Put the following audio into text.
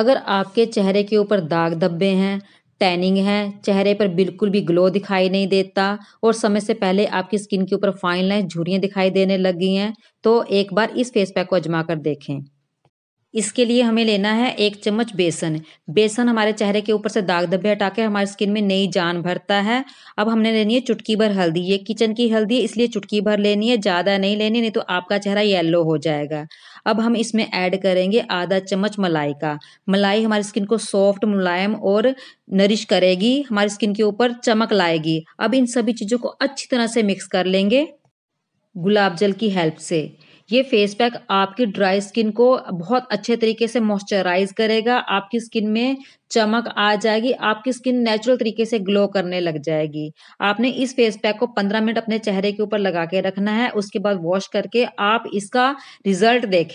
अगर आपके चेहरे के ऊपर दाग धब्बे हैं टैनिंग है चेहरे पर बिल्कुल भी ग्लो दिखाई नहीं देता और समय से पहले आपकी स्किन के ऊपर फाइन लाइन झुरियाँ दिखाई देने लगी हैं तो एक बार इस फेस पैक को आजमा कर देखें इसके लिए हमें लेना है एक चम्मच बेसन बेसन हमारे चेहरे के ऊपर से दाग धब्बे हटा के हमारे स्किन में नई जान भरता है अब हमने लेनी है चुटकी भर हल्दी ये किचन की हल्दी इसलिए चुटकी भर लेनी है ज़्यादा नहीं लेनी नहीं तो आपका चेहरा येलो हो जाएगा अब हम इसमें ऐड करेंगे आधा चम्मच मलाई का मलाई हमारी स्किन को सॉफ्ट मुलायम और नरिश करेगी हमारी स्किन के ऊपर चमक लाएगी अब इन सभी चीज़ों को अच्छी तरह से मिक्स कर लेंगे गुलाब जल की हेल्प से ये फेस पैक आपकी ड्राई स्किन को बहुत अच्छे तरीके से मॉइस्चराइज करेगा आपकी स्किन में चमक आ जाएगी आपकी स्किन नेचुरल तरीके से ग्लो करने लग जाएगी आपने इस फेस पैक को 15 मिनट अपने चेहरे के ऊपर लगा के रखना है उसके बाद वॉश करके आप इसका रिजल्ट देखें